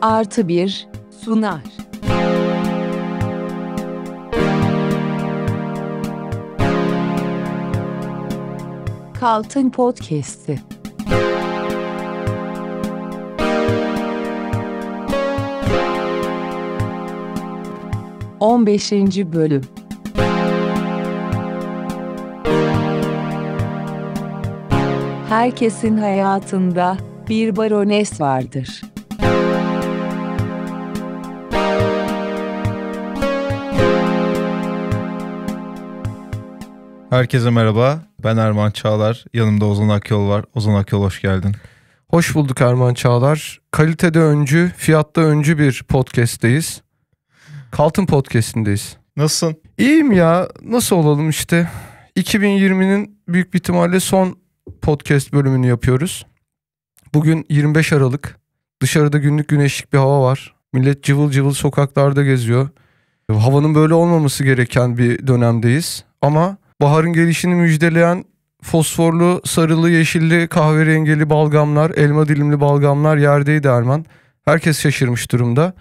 artı bir sunar. Kaltın Podcast'i On beşinci bölüm Herkesin hayatında bir barones vardır. Herkese merhaba. Ben Erman Çağlar. Yanımda Ozan Akyol var. Ozan Akyol hoş geldin. Hoş bulduk Erman Çağlar. Kalitede öncü, fiyatta öncü bir podcast'teyiz. Kaltın Podcast'indeyiz. Nasılsın? İyiyim ya. Nasıl olalım işte. 2020'nin büyük bir ihtimalle son podcast bölümünü yapıyoruz. Bugün 25 Aralık. Dışarıda günlük güneşlik bir hava var. Millet cıvıl cıvıl sokaklarda geziyor. Havanın böyle olmaması gereken bir dönemdeyiz. Ama Baharın gelişini müjdeleyen fosforlu, sarılı, yeşilli, kahverengeli balgamlar, elma dilimli balgamlar yerdeydi Erman. Herkes şaşırmış durumda.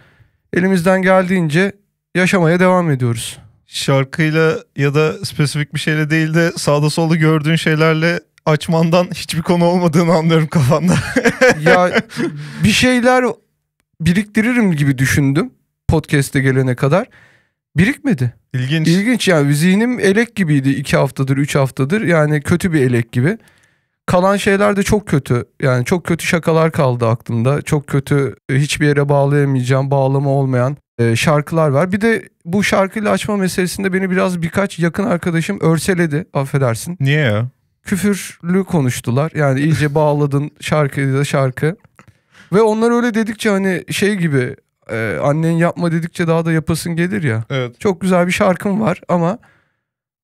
Elimizden geldiğince yaşamaya devam ediyoruz. Şarkıyla ya da spesifik bir şeyle değil de sağda solda gördüğün şeylerle açmandan hiçbir konu olmadığını anlıyorum kafamda. ya bir şeyler biriktiririm gibi düşündüm podcast'e gelene kadar birikmedi. İlginç. İlginç yani zihnim elek gibiydi iki haftadır, üç haftadır. Yani kötü bir elek gibi. Kalan şeyler de çok kötü. Yani çok kötü şakalar kaldı aklımda. Çok kötü e, hiçbir yere bağlayamayacağım, bağlama olmayan e, şarkılar var. Bir de bu şarkıyla açma meselesinde beni biraz birkaç yakın arkadaşım örseledi. Affedersin. Niye ya? Küfürlü konuştular. Yani iyice bağladın şarkıyı da şarkı. Ve onlar öyle dedikçe hani şey gibi e, annen yapma dedikçe daha da yapasın gelir ya. Evet. Çok güzel bir şarkım var ama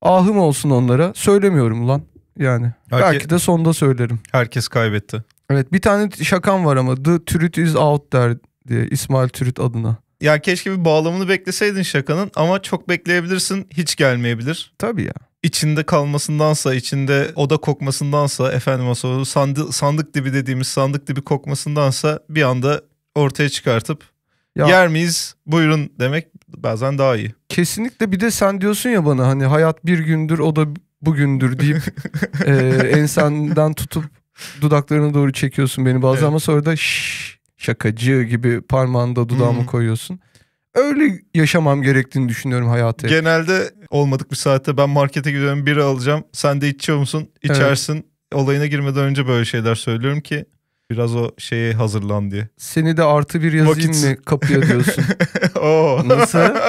ahım olsun onlara. Söylemiyorum ulan yani. Herke... Belki de sonda söylerim. Herkes kaybetti. Evet bir tane şakam var ama The Truth is Out der diye İsmail Türüt adına. Ya keşke bir bağlamını bekleseydin şakanın ama çok bekleyebilirsin hiç gelmeyebilir. Tabii ya. İçinde kalmasındansa, içinde oda kokmasındansa, efendim soru sandık, sandık dibi dediğimiz sandık dibi kokmasındansa bir anda ortaya çıkartıp ya, Yer miyiz? Buyurun demek bazen daha iyi. Kesinlikle bir de sen diyorsun ya bana hani hayat bir gündür o da bugündür deyip e, ensenden tutup dudaklarına doğru çekiyorsun beni bazen evet. ama sonra da şşş şakacı gibi parmağında dudağımı hmm. koyuyorsun. Öyle yaşamam gerektiğini düşünüyorum hayatı. Genelde olmadık bir saatte ben markete gidiyorum biri alacağım. Sen de içiyor musun? İçersin. Evet. Olayına girmeden önce böyle şeyler söylüyorum ki Biraz o şeye hazırlan diye. Seni de artı bir yazayım Vakit. mı kapıya diyorsun. Oo. Nasıl?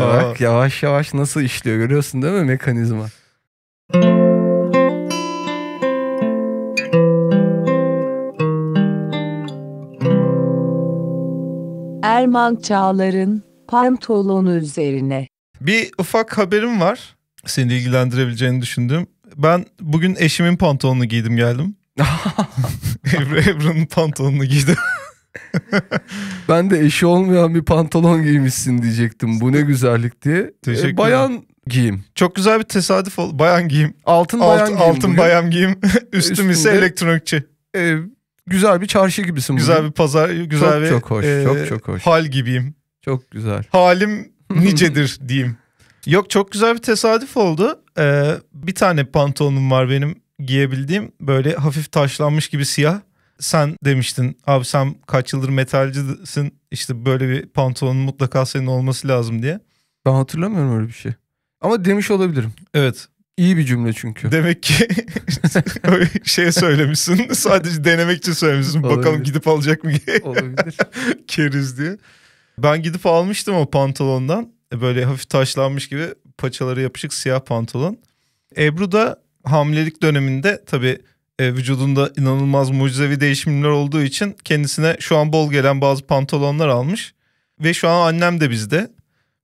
Ha, bak yavaş yavaş nasıl işliyor görüyorsun değil mi mekanizma? Erman Çağlar'ın pantolonu üzerine. Bir ufak haberim var. Seni ilgilendirebileceğini düşündüm. Ben bugün eşimin pantolonunu giydim geldim. Ebru, Ebru'nun pantolonunu giydi. ben de eşi olmayan bir pantolon giymişsin diyecektim. Bu ne güzellik diye. E, bayan giyim. Çok güzel bir tesadüf oldu. Bayan giyim. Altın bayan Alt, giyim. Altın bugün. bayan giyim. Üstüm Üstünde, ise elektronikçi. E, güzel bir çarşı gibisin. Güzel bugün. bir pazar. Güzel çok, bir, çok hoş. E, çok çok hoş. Hal gibiyim. Çok güzel. Halim nicedir diyeyim. Yok çok güzel bir tesadüf oldu. Ee, bir tane pantolonum var benim giyebildiğim böyle hafif taşlanmış gibi siyah. Sen demiştin abi sen kaç yıldır metalcisin işte böyle bir pantolonun mutlaka senin olması lazım diye. Ben hatırlamıyorum öyle bir şey. Ama demiş olabilirim. Evet. İyi bir cümle çünkü. Demek ki şey söylemişsin. Sadece denemek için söylemişsin. Olabilir. Bakalım gidip alacak mı diye. Olabilir. Keriz diye. Ben gidip almıştım o pantolondan. E, böyle hafif taşlanmış gibi paçaları yapışık siyah pantolon. Ebru da hamilelik döneminde tabii e, vücudunda inanılmaz mucizevi değişimler olduğu için kendisine şu an bol gelen bazı pantolonlar almış. Ve şu an annem de bizde.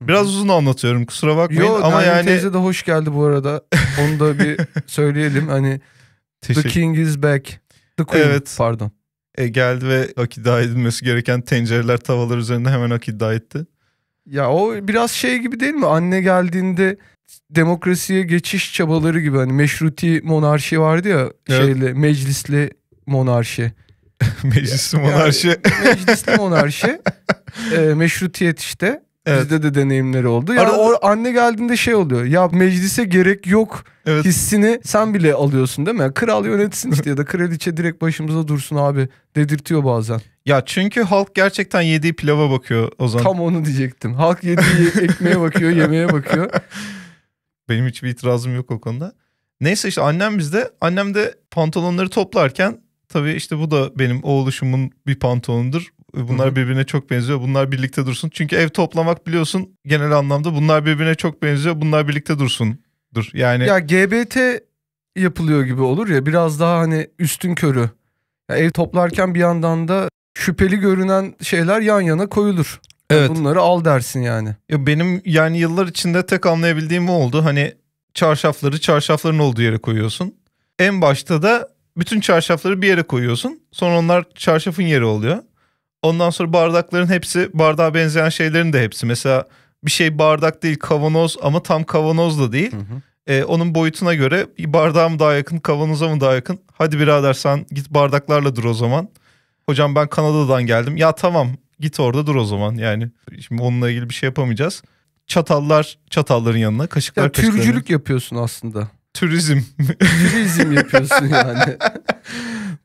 Biraz uzun anlatıyorum kusura bakmayın Yo, ama yani... teyze de hoş geldi bu arada. Onu da bir söyleyelim hani The King is back. The Queen evet. pardon. E, geldi ve akida edilmesi gereken tencereler tavalar üzerinde hemen akida etti. Ya o biraz şey gibi değil mi? Anne geldiğinde demokrasiye geçiş çabaları gibi hani meşruti monarşi vardı ya evet. şeyle meclisli monarşi. meclisli monarşi. Yani, meclisli monarşi. e, meşrutiyet işte. Evet. Bizde de deneyimleri oldu. Yani Arada... o anne geldiğinde şey oluyor. Ya meclise gerek yok evet. hissini sen bile alıyorsun değil mi? Yani kral yönetsin işte ya da kraliçe direkt başımıza dursun abi dedirtiyor bazen. Ya çünkü halk gerçekten yediği pilava bakıyor o zaman. Tam onu diyecektim. Halk yediği ekmeğe bakıyor, yemeğe bakıyor. Benim hiçbir itirazım yok o konuda. Neyse işte annem bizde. Annem de pantolonları toplarken tabii işte bu da benim oğluşumun bir pantolonudur. E, bunlar birbirine çok benziyor. Bunlar birlikte dursun. Çünkü ev toplamak biliyorsun genel anlamda bunlar birbirine çok benziyor. Bunlar birlikte dursun. Dur. Yani Ya GBT yapılıyor gibi olur ya biraz daha hani üstün körü. Ya ev toplarken bir yandan da şüpheli görünen şeyler yan yana koyulur. Evet. bunları al dersin yani. Ya benim yani yıllar içinde tek anlayabildiğim o oldu. Hani çarşafları çarşafların olduğu yere koyuyorsun. En başta da bütün çarşafları bir yere koyuyorsun. Sonra onlar çarşafın yeri oluyor. Ondan sonra bardakların hepsi bardağa benzeyen şeylerin de hepsi. Mesela bir şey bardak değil kavanoz ama tam kavanoz da değil. Hı hı. Ee, onun boyutuna göre bir bardağa mı daha yakın kavanoza mı daha yakın? Hadi birader sen git bardaklarla dur o zaman. Hocam ben Kanada'dan geldim. Ya tamam git orada dur o zaman yani. Şimdi onunla ilgili bir şey yapamayacağız. Çatallar çatalların yanına, kaşıklar ya, kaşıkların. Türcülük yapıyorsun aslında. Turizm. turizm yapıyorsun yani.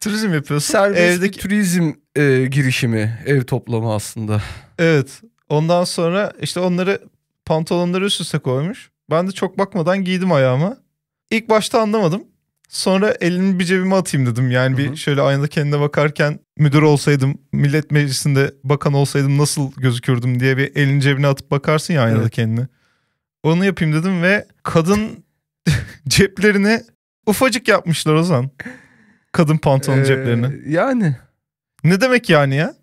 turizm yapıyorsun. Serbest Evdeki... turizm e, girişimi, ev toplama aslında. Evet. Ondan sonra işte onları pantolonları üst üste koymuş. Ben de çok bakmadan giydim ayağıma. İlk başta anlamadım. Sonra elimi bir cebime atayım dedim. Yani bir Hı-hı. şöyle aynada kendine bakarken müdür olsaydım, millet meclisinde bakan olsaydım nasıl gözükürdüm diye bir elini cebine atıp bakarsın ya aynada evet. kendine. Onu yapayım dedim ve kadın ceplerini ufacık yapmışlar Ozan. Kadın pantolon ee, ceplerini. Yani. Ne demek yani ya?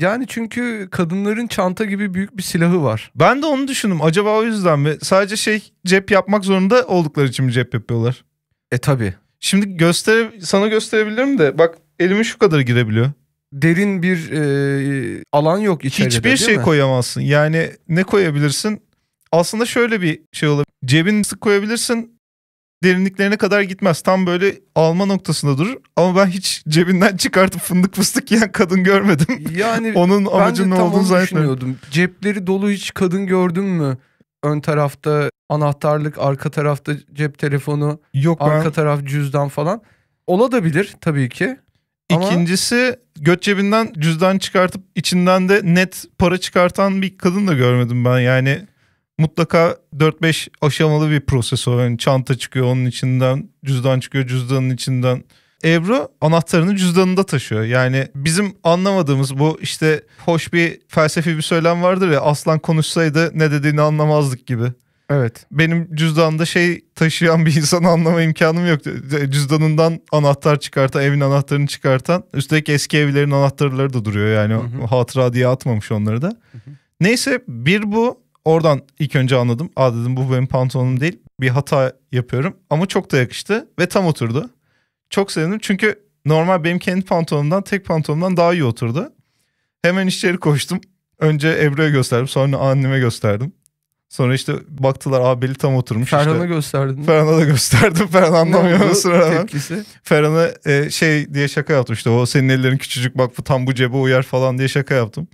Yani çünkü kadınların çanta gibi büyük bir silahı var. Ben de onu düşündüm. Acaba o yüzden mi? Sadece şey cep yapmak zorunda oldukları için mi cep yapıyorlar? E tabi. Şimdi göster sana gösterebilirim de bak elimi şu kadar girebiliyor. Derin bir e, alan yok içeride Hiçbir şey mi? koyamazsın. Yani ne koyabilirsin? Aslında şöyle bir şey olabilir. Cebini sık koyabilirsin. Derinliklerine kadar gitmez. Tam böyle alma noktasında durur. Ama ben hiç cebinden çıkartıp fındık fıstık yiyen kadın görmedim. Yani onun amacının ne olduğunu zannetmiyorum. Cepleri dolu hiç kadın gördün mü? Ön tarafta anahtarlık, arka tarafta cep telefonu, Yok arka ben... taraf cüzdan falan. Ola tabii ki. Ama... İkincisi göt cebinden cüzdan çıkartıp içinden de net para çıkartan bir kadın da görmedim ben. Yani mutlaka 4-5 aşamalı bir proses o. Yani çanta çıkıyor onun içinden, cüzdan çıkıyor cüzdanın içinden. Ebru anahtarını cüzdanında taşıyor. Yani bizim anlamadığımız bu işte hoş bir felsefi bir söylem vardır ya aslan konuşsaydı ne dediğini anlamazdık gibi. Evet. Benim cüzdanımda şey taşıyan bir insanı anlama imkanım yok. Cüzdanından anahtar çıkartan, evin anahtarını çıkartan. Üstelik eski evlerin anahtarları da duruyor yani. Hı hı. Hatıra diye atmamış onları da. Hı hı. Neyse bir bu. Oradan ilk önce anladım. Aa dedim bu benim pantolonum değil. Bir hata yapıyorum. Ama çok da yakıştı ve tam oturdu. Çok sevindim çünkü normal benim kendi pantolonumdan tek pantolonumdan daha iyi oturdu. Hemen içeri koştum. Önce Ebru'ya gösterdim sonra anneme gösterdim. Sonra işte baktılar abi abeli tam oturmuş. Ferhan'a işte. gösterdin. Ferhan'a da gösterdim. Ferhan anlamıyor musun tepkisi? Ferhan'a e, şey diye şaka yaptım işte o senin ellerin küçücük bak bu tam bu cebe uyar falan diye şaka yaptım.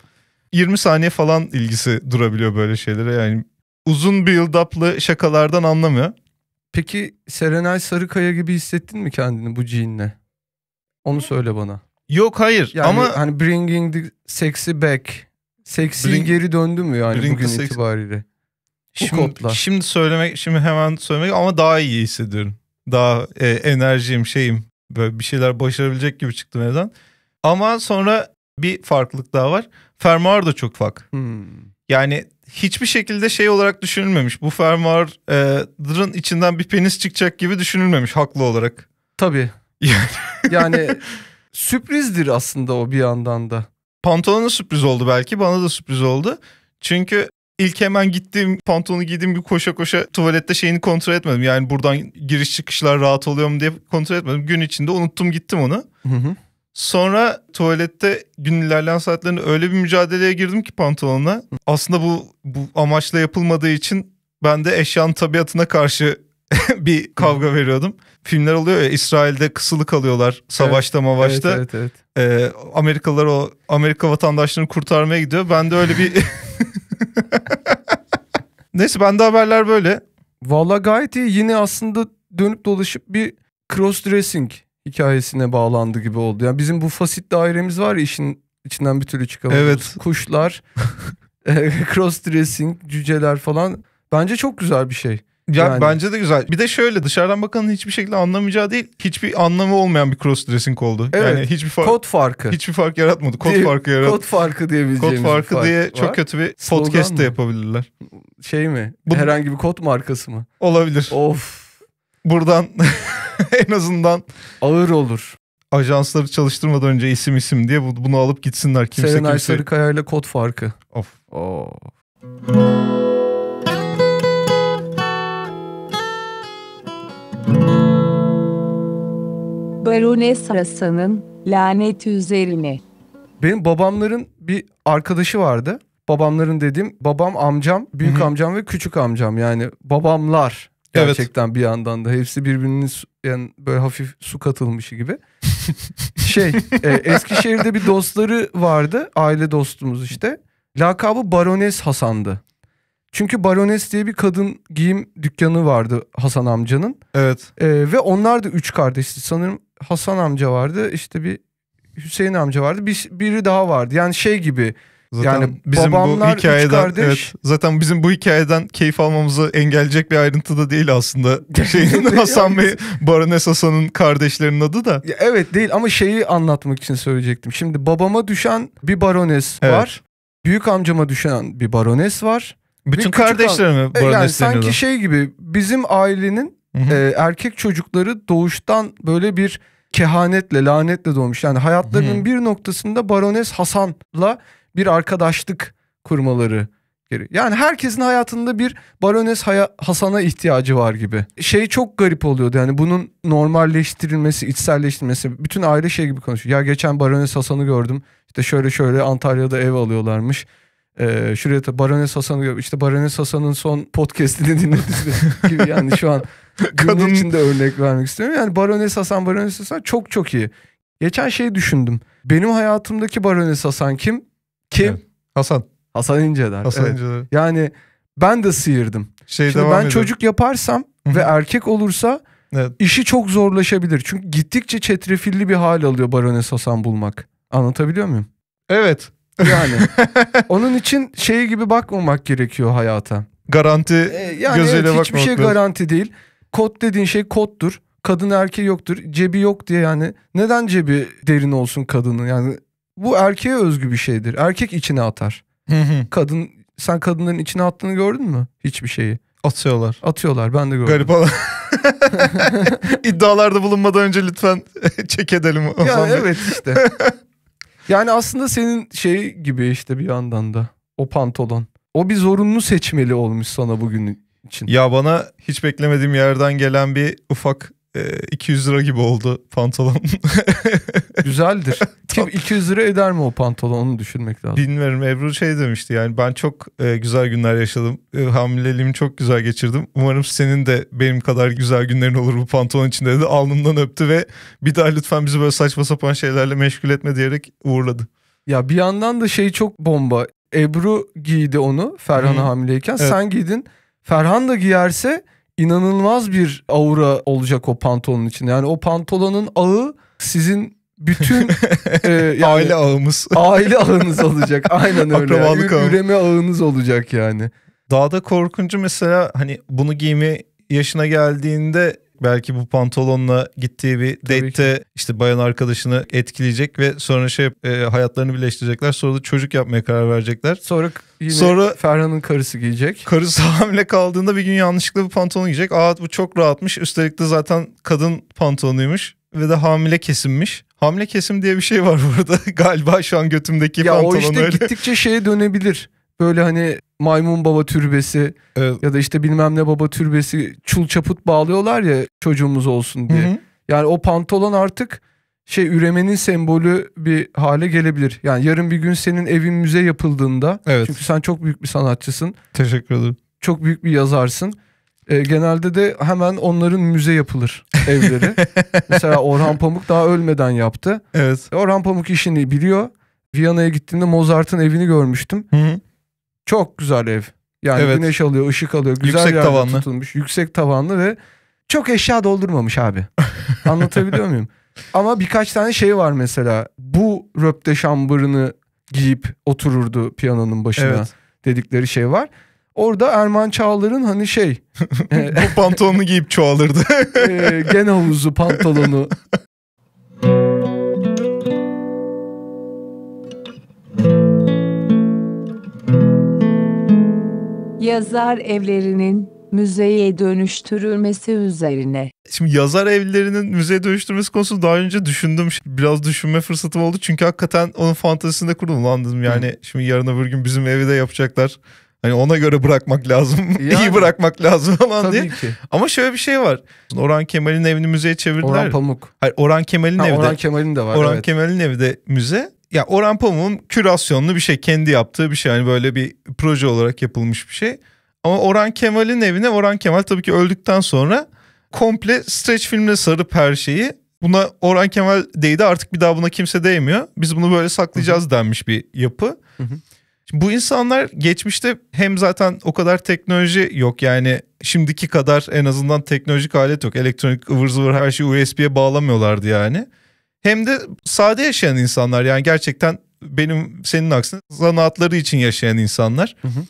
20 saniye falan ilgisi durabiliyor böyle şeylere yani uzun build up'lı şakalardan anlamıyor. Peki Serenay Sarıkaya gibi hissettin mi kendini bu jeanle? Onu söyle bana. Yok hayır yani ama... hani bringing the sexy back. Sexy Bring... geri döndü mü yani bugün sex... itibariyle? şimdi, Şimdi söylemek, şimdi hemen söylemek ama daha iyi hissediyorum. Daha e, enerjim, şeyim böyle bir şeyler başarabilecek gibi çıktım evden. Ama sonra bir farklılık daha var. Fermuar da çok fak. Hmm. Yani hiçbir şekilde şey olarak düşünülmemiş. Bu fermuarın e, içinden bir penis çıkacak gibi düşünülmemiş haklı olarak. Tabii. Yani, yani sürprizdir aslında o bir yandan da. Pantolona sürpriz oldu belki bana da sürpriz oldu. Çünkü İlk hemen gittim pantolonu giydiğim bir koşa koşa tuvalette şeyini kontrol etmedim. Yani buradan giriş çıkışlar rahat oluyor mu diye kontrol etmedim. Gün içinde unuttum gittim onu. Hı hı. Sonra tuvalette gün ilerleyen saatlerinde öyle bir mücadeleye girdim ki pantolonla. Aslında bu, bu amaçla yapılmadığı için ben de eşyanın tabiatına karşı bir kavga veriyordum. Filmler oluyor ya İsrail'de kısılık alıyorlar savaşta evet, mavaşta. Evet, evet, evet. Ee, Amerikalılar o Amerika vatandaşlarını kurtarmaya gidiyor. Ben de öyle bir Neyse bende haberler böyle. Valla gayet iyi. Yine aslında dönüp dolaşıp bir cross-dressing hikayesine bağlandı gibi oldu. Yani bizim bu fasit dairemiz var ya işin içinden bir türlü çıkamıyoruz. Evet. Kuşlar, e, cross-dressing, cüceler falan. Bence çok güzel bir şey. Ya yani. bence de güzel. Bir de şöyle dışarıdan bakanın hiçbir şekilde anlamayacağı değil, hiçbir anlamı olmayan bir cross dressing oldu. Evet. Yani hiçbir fark, kod farkı. Hiçbir fark yaratmadı. Kod farkı yarat. Kod farkı diyebileceğimiz. Kod farkı, farkı diye var. çok kötü bir podcast mı? da yapabilirler. Şey mi? Bu... Herhangi bir kod markası mı? Olabilir. Of. Buradan en azından ağır olur ajansları çalıştırmadan önce isim isim diye bunu alıp gitsinler. Kimse Serenay kimse... Sarıkaya ile kod farkı. Of. Oh. Barones Hasan'ın laneti üzerine. Benim babamların bir arkadaşı vardı. Babamların dediğim babam, amcam, büyük Hı-hı. amcam ve küçük amcam yani babamlar gerçekten evet. bir yandan da hepsi birbirinin yani böyle hafif su katılmışı gibi. şey, e, Eskişehir'de bir dostları vardı, aile dostumuz işte. Lakabı Barones Hasan'dı. Çünkü Barones diye bir kadın giyim dükkanı vardı Hasan amcanın. Evet. Ee, ve onlar da üç kardeşti. Sanırım Hasan amca vardı. İşte bir Hüseyin amca vardı. Bir, biri daha vardı. Yani şey gibi. Zaten yani bizim babamlar bu hikayeden, kardeş. Evet, zaten bizim bu hikayeden keyif almamızı engelleyecek bir ayrıntı da değil aslında. Şeyin Hasan Bey, Barones Hasan'ın kardeşlerinin adı da. Ya evet değil ama şeyi anlatmak için söyleyecektim. Şimdi babama düşen bir barones evet. var. Büyük amcama düşen bir barones var. Bütün kardeşlerimi mi e, barones yani Sanki şey gibi bizim ailenin Hı E, erkek çocukları doğuştan böyle bir kehanetle, lanetle doğmuş. Yani hayatlarının hı. bir noktasında Barones Hasan'la bir arkadaşlık kurmaları geri. Yani herkesin hayatında bir Barones Hasan'a ihtiyacı var gibi. Şey çok garip oluyordu yani bunun normalleştirilmesi, içselleştirilmesi. Bütün aile şey gibi konuşuyor. Ya geçen Barones Hasan'ı gördüm. İşte şöyle şöyle Antalya'da ev alıyorlarmış. Ee, şuraya da Barones Hasan'ı gördüm. İşte Barones Hasan'ın son podcast'ini dinledim gibi yani şu an kadın için de örnek vermek istiyorum. Yani Barones Hasan, Barones Hasan çok çok iyi. Geçen şey düşündüm. Benim hayatımdaki Barones Hasan kim? Kim? Evet. Hasan. Hasan İnceler. Hasan evet. İnceler. Yani ben de sıyırdım. Şey Şimdi ben edelim. çocuk yaparsam ve erkek olursa evet. işi çok zorlaşabilir. Çünkü gittikçe çetrefilli bir hal alıyor Barones Hasan bulmak. Anlatabiliyor muyum? Evet. Yani onun için şey gibi bakmamak gerekiyor hayata. Garanti ee, yani gözüyle evet, bakmamak. Hiçbir şey garanti değil. Kot dediğin şey kottur. Kadın erkeği yoktur. Cebi yok diye yani. Neden cebi derin olsun kadının? Yani bu erkeğe özgü bir şeydir. Erkek içine atar. Kadın sen kadınların içine attığını gördün mü? Hiçbir şeyi. Atıyorlar. Atıyorlar ben de gördüm. Garip olan. İddialarda bulunmadan önce lütfen çek edelim. O ya zaman. evet işte. yani aslında senin şey gibi işte bir yandan da o pantolon. O bir zorunlu seçmeli olmuş sana bugün için. Ya bana hiç beklemediğim yerden gelen bir ufak 200 e, lira gibi oldu pantolon. Güzeldir. Kim 200 lira eder mi o pantolon onu düşünmek lazım. Bilmiyorum Ebru şey demişti yani ben çok e, güzel günler yaşadım. E, hamileliğimi çok güzel geçirdim. Umarım senin de benim kadar güzel günlerin olur bu pantolon içinde dedi. Alnımdan öptü ve bir daha lütfen bizi böyle saçma sapan şeylerle meşgul etme diyerek uğurladı. Ya bir yandan da şey çok bomba. Ebru giydi onu Ferhan'a hamileyken. Evet. Sen giydin. Ferhan da giyerse inanılmaz bir aura olacak o pantolonun içinde. Yani o pantolonun ağı sizin bütün e, yani, aile ağımız. Aile ağınız olacak. Aynen öyle. yani. Ü, üreme ağınız olacak yani. Dağda korkuncu mesela hani bunu giyme yaşına geldiğinde belki bu pantolonla gittiği bir Tabii date'te işte bayan arkadaşını etkileyecek ve sonra şey e, hayatlarını birleştirecekler. Sonra da çocuk yapmaya karar verecekler. Sonra yine sonra Ferhan'ın karısı giyecek. Karısı hamile kaldığında bir gün yanlışlıkla bu pantolon giyecek. Aa bu çok rahatmış. Üstelik de zaten kadın pantolonuymuş ve de hamile kesilmiş. Hamile kesim diye bir şey var burada. Galiba şu an götümdeki ya pantolon öyle. Ya o işte öyle. gittikçe şeye dönebilir. Böyle hani maymun baba türbesi evet. ya da işte bilmem ne baba türbesi çul çaput bağlıyorlar ya çocuğumuz olsun diye. Hı hı. Yani o pantolon artık şey üremenin sembolü bir hale gelebilir. Yani yarın bir gün senin evin müze yapıldığında evet. çünkü sen çok büyük bir sanatçısın. Teşekkür ederim. Çok büyük bir yazarsın. E, genelde de hemen onların müze yapılır evleri. Mesela Orhan Pamuk daha ölmeden yaptı. Evet. E, Orhan Pamuk işini biliyor. Viyana'ya gittiğinde Mozart'ın evini görmüştüm. Hı hı. Çok güzel ev. Yani evet. güneş alıyor, ışık alıyor. Güzel yüksek tavanlı. tutulmuş. Yüksek tavanlı ve çok eşya doldurmamış abi. Anlatabiliyor muyum? Ama birkaç tane şey var mesela. Bu röpte şambırını giyip otururdu piyanonun başına evet. dedikleri şey var. Orada Erman Çağlar'ın hani şey... Bu pantolonu giyip çoğalırdı. e, ee, gen havuzu pantolonu yazar evlerinin müzeye dönüştürülmesi üzerine. Şimdi yazar evlerinin müzeye dönüştürmesi konusu daha önce düşündüm. Biraz düşünme fırsatım oldu. Çünkü hakikaten onun fantezisinde kurdum lan dedim. Yani Hı. şimdi yarın öbür gün bizim evi de yapacaklar. Hani ona göre bırakmak lazım. Yani, İyi bırakmak lazım falan tabii diye. Ki. Ama şöyle bir şey var. Orhan Kemal'in evini müzeye çevirdiler. Orhan Pamuk. Hayır Orhan Kemal'in evi de. Orhan Kemal'in de var. Orhan evet. Kemal'in evi de müze ya Orhan Pamuk'un kürasyonlu bir şey kendi yaptığı bir şey hani böyle bir proje olarak yapılmış bir şey. Ama Orhan Kemal'in evine Orhan Kemal tabii ki öldükten sonra komple stretch filmle sarıp her şeyi buna Orhan Kemal değdi artık bir daha buna kimse değmiyor. Biz bunu böyle saklayacağız Hı-hı. denmiş bir yapı. Şimdi bu insanlar geçmişte hem zaten o kadar teknoloji yok yani şimdiki kadar en azından teknolojik alet yok. Elektronik ıvır zıvır her şeyi USB'ye bağlamıyorlardı yani hem de sade yaşayan insanlar yani gerçekten benim senin aksine zanaatları için yaşayan insanlar. Hı hı.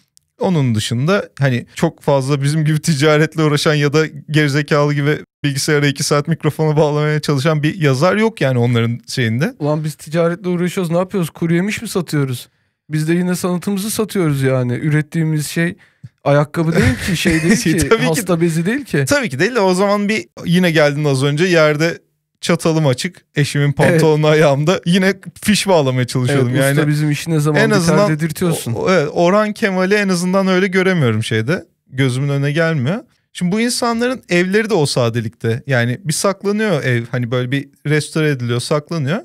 Onun dışında hani çok fazla bizim gibi ticaretle uğraşan ya da gerizekalı gibi bilgisayara iki saat mikrofona bağlamaya çalışan bir yazar yok yani onların şeyinde. Ulan biz ticaretle uğraşıyoruz ne yapıyoruz kuru yemiş mi satıyoruz? Biz de yine sanatımızı satıyoruz yani. Ürettiğimiz şey ayakkabı değil ki şey değil ki tabii hasta ki, bezi değil ki. Tabii ki değil de o zaman bir yine geldin az önce yerde çatalım açık. Eşimin pantolonu evet. ayağımda. Yine fiş bağlamaya çalışıyordum. Evet, yani bizim işi ne zaman en azından, dedirtiyorsun. O, evet, Orhan Kemal'i en azından öyle göremiyorum şeyde. Gözümün önüne gelmiyor. Şimdi bu insanların evleri de o sadelikte. Yani bir saklanıyor ev. Hani böyle bir restore ediliyor, saklanıyor.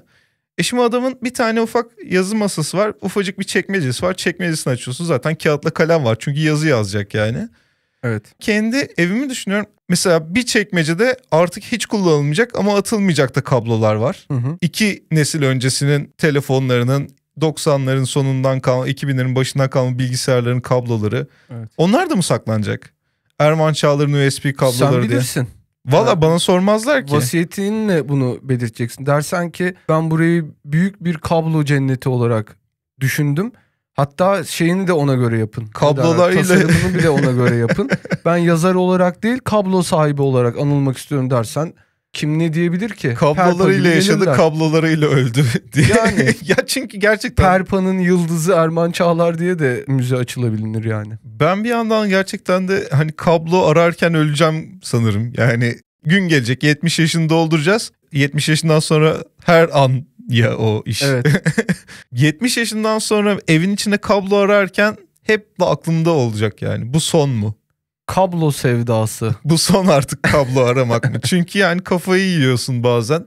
Eşim adamın bir tane ufak yazı masası var. Ufacık bir çekmecesi var. Çekmecesini açıyorsun zaten kağıtla kalem var. Çünkü yazı yazacak yani. Evet. Kendi evimi düşünüyorum. Mesela bir çekmecede artık hiç kullanılmayacak ama atılmayacak da kablolar var. Hı hı. İki nesil öncesinin telefonlarının 90'ların sonundan kalan 2000'lerin başından kalma bilgisayarların kabloları. Evet. Onlar da mı saklanacak? Erman Çağlar'ın USB kabloları diye. Sen bilirsin. Diye. Valla bana sormazlar ki. Vasiyetinle bunu belirteceksin. Dersen ki ben burayı büyük bir kablo cenneti olarak düşündüm Hatta şeyini de ona göre yapın. Kablolarıyla. Tasarımını bile ona göre yapın. ben yazar olarak değil kablo sahibi olarak anılmak istiyorum dersen kim ne diyebilir ki? Kablolarıyla yaşadı, der. kablolarıyla öldü diye. Yani. ya çünkü gerçekten... Perpa'nın yıldızı Erman Çağlar diye de müze açılabilir yani. Ben bir yandan gerçekten de hani kablo ararken öleceğim sanırım. Yani gün gelecek 70 yaşını dolduracağız. 70 yaşından sonra her an ya o iş. Evet. 70 yaşından sonra evin içinde kablo ararken hep de aklımda olacak yani. Bu son mu? Kablo sevdası. Bu son artık kablo aramak mı? Çünkü yani kafayı yiyorsun bazen.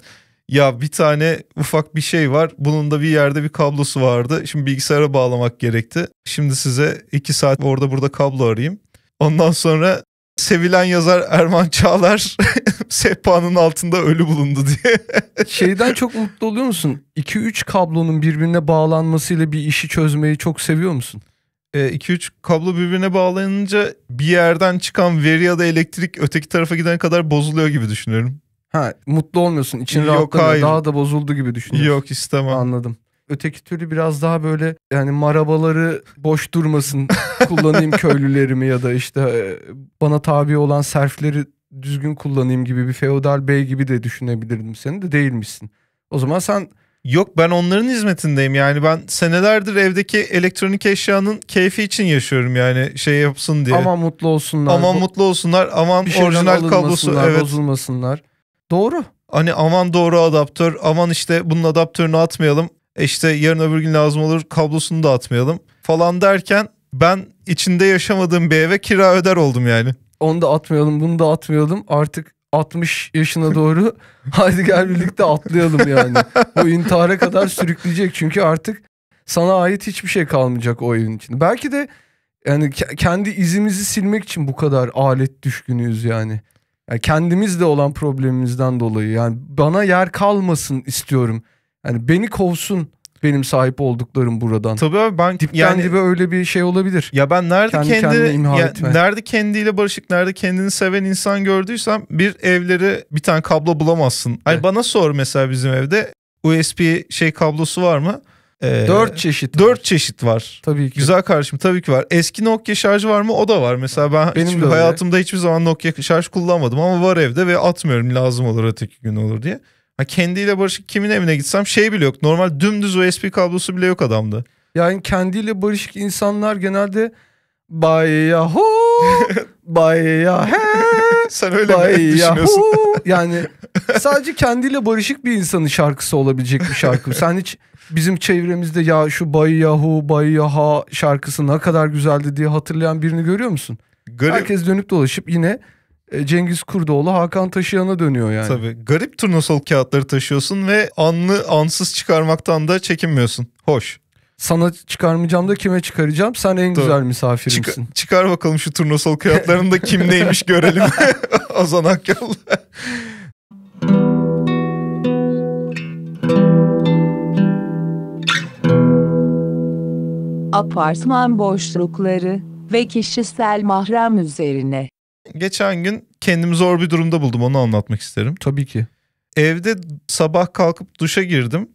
Ya bir tane ufak bir şey var. Bunun da bir yerde bir kablosu vardı. Şimdi bilgisayara bağlamak gerekti. Şimdi size iki saat orada burada kablo arayayım. Ondan sonra sevilen yazar Erman Çağlar sehpanın altında ölü bulundu diye. Şeyden çok mutlu oluyor musun? 2-3 kablonun birbirine bağlanmasıyla bir işi çözmeyi çok seviyor musun? 2-3 e, kablo birbirine bağlanınca bir yerden çıkan veri ya da elektrik öteki tarafa giden kadar bozuluyor gibi düşünüyorum. Ha mutlu olmuyorsun. İçin Yok, rahatlamıyor. Daha da bozuldu gibi düşünüyorsun. Yok istemem. Anladım. Öteki türlü biraz daha böyle yani marabaları boş durmasın kullanayım köylülerimi ya da işte e, bana tabi olan serfleri düzgün kullanayım gibi bir feodal bey gibi de düşünebilirdim seni de değilmişsin. O zaman sen Yok ben onların hizmetindeyim yani ben senelerdir evdeki elektronik eşyanın keyfi için yaşıyorum yani şey yapsın diye. Aman mutlu olsunlar. Aman mutlu olsunlar aman orijinal kablosu evet. bozulmasınlar. Doğru. Hani aman doğru adaptör aman işte bunun adaptörünü atmayalım e işte yarın öbür gün lazım olur kablosunu da atmayalım falan derken ben içinde yaşamadığım bir eve kira öder oldum yani. Onu da atmayalım bunu da atmayalım artık 60 yaşına doğru hadi gel birlikte atlayalım yani. Bu intihara kadar sürükleyecek çünkü artık sana ait hiçbir şey kalmayacak o evin içinde. Belki de yani kendi izimizi silmek için bu kadar alet düşkünüyüz yani. yani kendimizle olan problemimizden dolayı yani bana yer kalmasın istiyorum. Yani beni kovsun benim sahip olduklarım buradan. Tabii abi ben dipten yani, dibe öyle bir şey olabilir. Ya ben nerede kendi, kendi imha ya, etme. nerede kendiyle barışık, nerede kendini seven insan gördüysem bir evleri bir tane kablo bulamazsın. Evet. Hani bana sor mesela bizim evde USB şey kablosu var mı? Ee, dört çeşit. Dört var. çeşit var. Tabii ki. Güzel kardeşim tabii ki var. Eski Nokia şarjı var mı? O da var. Mesela ben Benim hiçbir, hayatımda hiçbir zaman Nokia şarj kullanmadım ama var evde ve atmıyorum lazım olur öteki gün olur diye. Ha kendiyle barışık kimin evine gitsem şey bile yok. Normal dümdüz USB kablosu bile yok adamda. Yani kendiyle barışık insanlar genelde Yahu bayahu bayahe Sen öyle bayahu. mi düşünüyorsun? yani sadece kendiyle barışık bir insanın şarkısı olabilecek bir şarkı. Sen hiç bizim çevremizde ya şu Yahu bayahu bayaha şarkısı ne kadar güzeldi diye hatırlayan birini görüyor musun? Garip. Herkes dönüp dolaşıp yine e, Cengiz Kurdoğlu Hakan Taşıyan'a dönüyor yani. Tabii. Garip turnusol kağıtları taşıyorsun ve anlı ansız çıkarmaktan da çekinmiyorsun. Hoş. Sana çıkarmayacağım da kime çıkaracağım? Sen en Tabii. güzel misafirimsin. Çık- çıkar bakalım şu turnusol kağıtlarını da kim neymiş görelim. Ozan Akyol. Apartman boşlukları ve kişisel mahrem üzerine geçen gün kendimi zor bir durumda buldum onu anlatmak isterim. Tabii ki. Evde sabah kalkıp duşa girdim.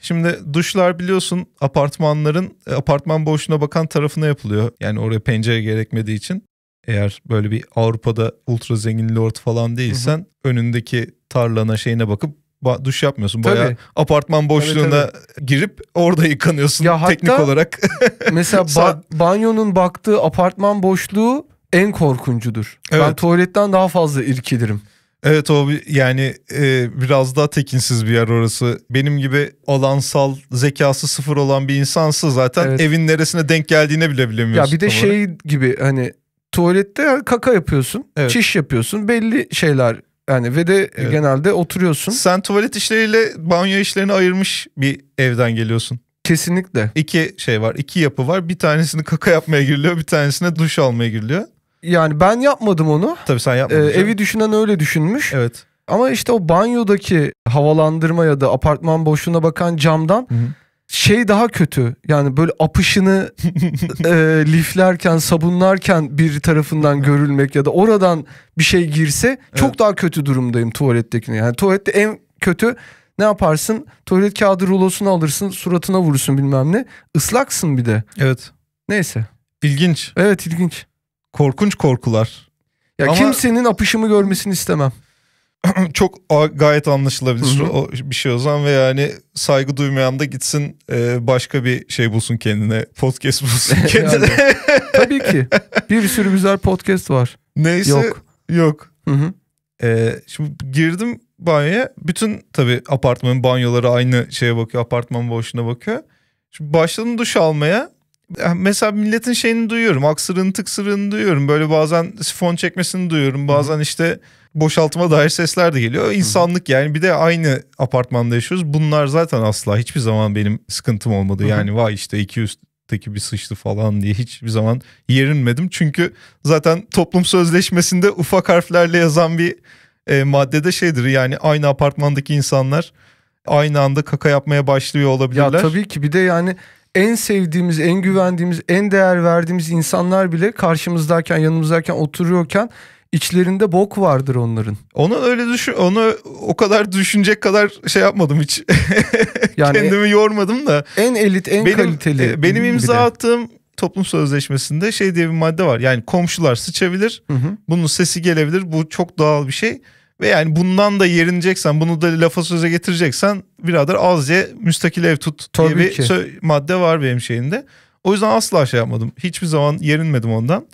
Şimdi duşlar biliyorsun apartmanların apartman boşluğuna bakan tarafına yapılıyor. Yani oraya pencere gerekmediği için. Eğer böyle bir Avrupa'da ultra zengin lord falan değilsen hı hı. önündeki tarlana şeyine bakıp duş yapmıyorsun. Bayağı tabii. apartman boşluğuna tabii, tabii. girip orada yıkanıyorsun ya teknik hatta olarak. mesela ba- banyonun baktığı apartman boşluğu en korkuncudur. Evet. Ben tuvaletten daha fazla irkilirim. Evet o yani e, biraz daha tekinsiz bir yer orası. Benim gibi alansal zekası sıfır olan bir insansa zaten evet. evin neresine denk geldiğine bile bilemiyorsun. Ya bir de şey olarak. şey gibi hani tuvalette kaka yapıyorsun, evet. çiş yapıyorsun belli şeyler yani ve de evet. genelde oturuyorsun. Sen tuvalet işleriyle banyo işlerini ayırmış bir evden geliyorsun. Kesinlikle. İki şey var, iki yapı var. Bir tanesini kaka yapmaya giriliyor, bir tanesine duş almaya giriliyor. Yani ben yapmadım onu. Tabii sen yapmadın. Ee, evi düşünen öyle düşünmüş. Evet. Ama işte o banyodaki havalandırma ya da apartman boşluğuna bakan camdan Hı-hı. şey daha kötü. Yani böyle apışını e, liflerken, sabunlarken bir tarafından görülmek ya da oradan bir şey girse evet. çok daha kötü durumdayım tuvalettekine. Yani tuvalette en kötü ne yaparsın? Tuvalet kağıdı rulosunu alırsın, suratına vurursun bilmem ne. Islaksın bir de. Evet. Neyse. İlginç. Evet ilginç. Korkunç korkular. Ya Ama... kimsenin apışımı görmesini istemem. Çok gayet anlaşılabilir Hı -hı. bir şey o zaman ve yani saygı duymayan da gitsin e, başka bir şey bulsun kendine podcast bulsun kendine. tabii ki bir sürü güzel podcast var. Neyse yok. Yok. Ee, şimdi girdim banyoya bütün tabii apartmanın banyoları aynı şeye bakıyor apartman boşluğuna bakıyor. Şimdi başladım duş almaya Mesela milletin şeyini duyuyorum. Aksırın tıksırını duyuyorum. Böyle bazen sifon çekmesini duyuyorum. Bazen işte boşaltıma dair sesler de geliyor. İnsanlık yani bir de aynı apartmanda yaşıyoruz. Bunlar zaten asla hiçbir zaman benim sıkıntım olmadı. Yani vay işte iki üstteki bir sıçtı falan diye hiçbir zaman yerinmedim. Çünkü zaten toplum sözleşmesinde ufak harflerle yazan bir e, maddede şeydir. Yani aynı apartmandaki insanlar aynı anda kaka yapmaya başlıyor olabilirler. Ya tabii ki bir de yani en sevdiğimiz, en güvendiğimiz, en değer verdiğimiz insanlar bile karşımızdayken, yanımızdayken, oturuyorken içlerinde bok vardır onların. Onu öyle düşün, onu o kadar düşünecek kadar şey yapmadım hiç. yani Kendimi yormadım da. En elit, en benim, kaliteli. E, benim imza attığım toplum sözleşmesinde şey diye bir madde var. Yani komşular sıçabilir, hı hı. bunun sesi gelebilir. Bu çok doğal bir şey. Ve yani bundan da yerineceksen, bunu da lafa söze getireceksen birader azce müstakil ev tut diye Tabii bir ki. sö- madde var benim şeyinde. O yüzden asla şey yapmadım. Hiçbir zaman yerinmedim ondan.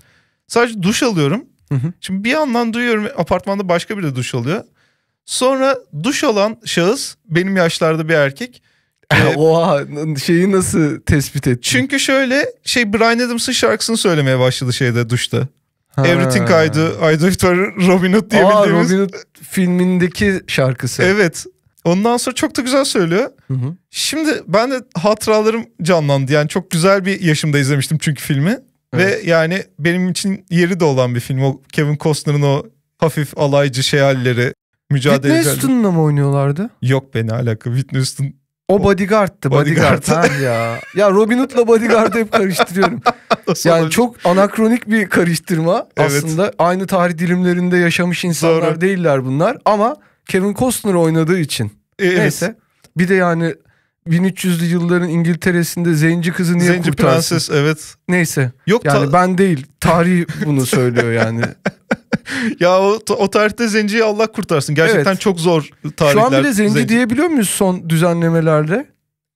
Sadece duş alıyorum. Hı hı. Şimdi bir yandan duyuyorum apartmanda başka biri duş alıyor. Sonra duş alan şahıs benim yaşlarda bir erkek. E, Oha şeyi nasıl tespit ettin? Çünkü şöyle şey Brian Adams'ın şarkısını söylemeye başladı şeyde duşta. Ha. Everything I Do, I Do It var Robin Hood diye Aa, Robin Hood filmindeki şarkısı. Evet. Ondan sonra çok da güzel söylüyor. Hı hı. Şimdi ben de hatıralarım canlandı. Yani çok güzel bir yaşımda izlemiştim çünkü filmi. Evet. Ve yani benim için yeri de olan bir film. O Kevin Costner'ın o hafif alaycı şey halleri. Mücadele Whitney Houston'la mı oynuyorlardı? Yok beni alaka. Whitney Houston o bodyguard'tı. Bodyguard. bodyguard. ya. Ya Robin Hood'la bodyguard'ı hep karıştırıyorum. yani çok anakronik bir karıştırma. Evet. Aslında aynı tarih dilimlerinde yaşamış insanlar Doğru. değiller bunlar. Ama Kevin Costner oynadığı için. E, evet. Neyse. Bir de yani 1300'lü yılların İngiltere'sinde zenci kızı niye zenci kurtarsın? prenses evet. Neyse. Yok yani ben değil tarih bunu söylüyor yani. ya o, o tarihte zenciyi Allah kurtarsın. Gerçekten evet. çok zor tarihler. Şu an bile zenci, zenci. diyebiliyor muyuz son düzenlemelerde?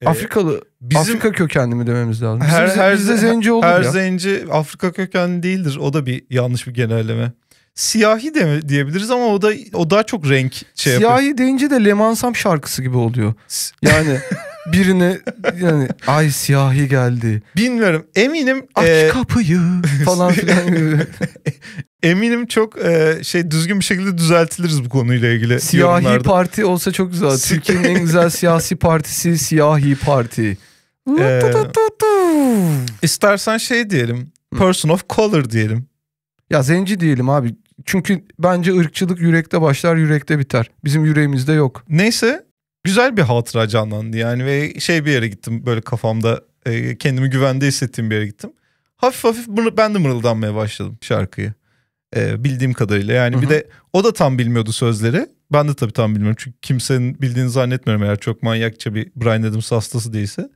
Ee, Afrikalı, bizim, Afrika kökenli mi dememiz lazım? Bizim, her, her, bizde zenci olur her ya. Her zenci Afrika kökenli değildir. O da bir yanlış bir genelleme siyahi de diyebiliriz ama o da o daha çok renk şey Siyahi yapıyor. deyince de Lemansam şarkısı gibi oluyor. Yani birine yani ay siyahi geldi. Bilmiyorum eminim. Aç e... kapıyı falan filan gibi. eminim çok e, şey düzgün bir şekilde düzeltiliriz bu konuyla ilgili. Siyahi yorumlarda. parti olsa çok güzel. Türkiye'nin en güzel siyasi partisi siyahi parti. ee, istersen şey diyelim. Person of color diyelim. Ya zenci diyelim abi. Çünkü bence ırkçılık yürekte başlar, yürekte biter. Bizim yüreğimizde yok. Neyse, güzel bir hatıra canlandı yani ve şey bir yere gittim böyle kafamda e, kendimi güvende hissettiğim bir yere gittim. Hafif hafif ben de mırıldanmaya başladım şarkıyı. E, bildiğim kadarıyla yani bir de o da tam bilmiyordu sözleri. Ben de tabii tam bilmiyorum çünkü kimsenin bildiğini zannetmiyorum eğer çok manyakça bir Brian Adams hastası değilse.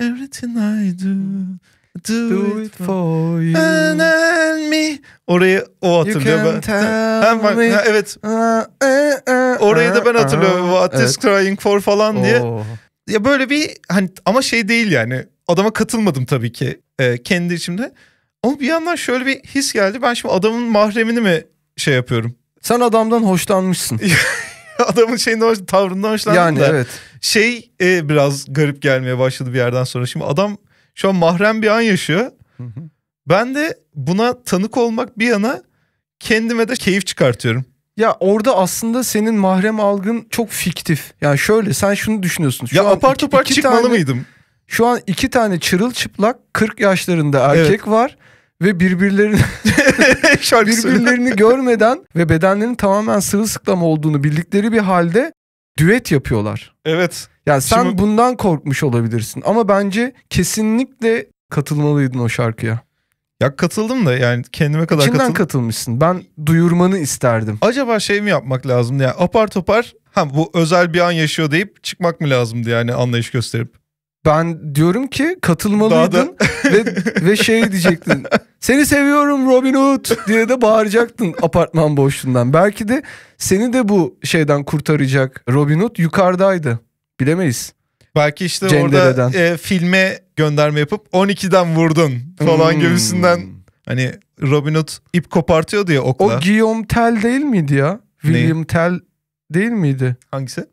Everything I do do, do it for you. And, and me. Orayı o hatırlıyor. Ben. Ha, bak, ha, evet. Uh, uh, uh. Orayı da ben hatırlıyorum. What evet. crying for falan diye. Oh. Ya böyle bir hani ama şey değil yani. Adama katılmadım tabii ki e, kendi içimde. Ama bir yandan şöyle bir his geldi. Ben şimdi adamın mahremini mi şey yapıyorum? Sen adamdan hoşlanmışsın. adamın şeyinden hoş, tavrından hoşlandım yani, da. evet. Şey e, biraz garip gelmeye başladı bir yerden sonra. Şimdi adam şu an mahrem bir an yaşıyor. Ben de buna tanık olmak bir yana kendime de keyif çıkartıyorum. Ya orada aslında senin mahrem algın çok fiktif. Yani şöyle sen şunu düşünüyorsun. Şu ya apar iki, topar iki çıkmalı tane, mıydım? Şu an iki tane çırılçıplak 40 yaşlarında erkek evet. var ve birbirlerini birbirlerini görmeden ve bedenlerinin tamamen sıvı sırılsıklam olduğunu bildikleri bir halde düet yapıyorlar. Evet. Yani sen Şimdi... bundan korkmuş olabilirsin ama bence kesinlikle katılmalıydın o şarkıya. Ya katıldım da yani kendime kadar İçinden katıldım. katılmışsın. Ben duyurmanı isterdim. Acaba şey mi yapmak lazımdı ya? Apar topar ha bu özel bir an yaşıyor deyip çıkmak mı lazımdı yani anlayış gösterip? Ben diyorum ki katılmalıydın da... ve, ve şey diyecektin. Seni seviyorum Robin Hood diye de bağıracaktın apartman boşluğundan. Belki de seni de bu şeyden kurtaracak Robin Hood yukarıdaydı. Bilemeyiz. Belki işte orada e, filme gönderme yapıp 12'den vurdun falan hmm. gibisinden. Hani Robin Hood ip kopartıyordu ya okla. O Guillaume Tell değil miydi ya? William ne? Tell değil miydi? Hangisi?